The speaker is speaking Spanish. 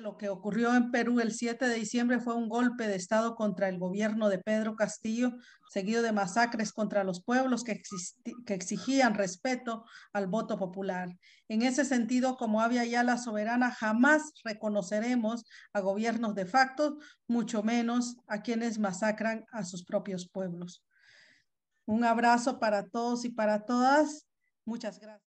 lo que ocurrió en Perú el 7 de diciembre fue un golpe de Estado contra el gobierno de Pedro Castillo, seguido de masacres contra los pueblos que, que exigían respeto al voto popular. En ese sentido, como había ya la soberana, jamás reconoceremos a gobiernos de facto, mucho menos a quienes masacran a sus propios pueblos. Un abrazo para todos y para todas. Muchas gracias.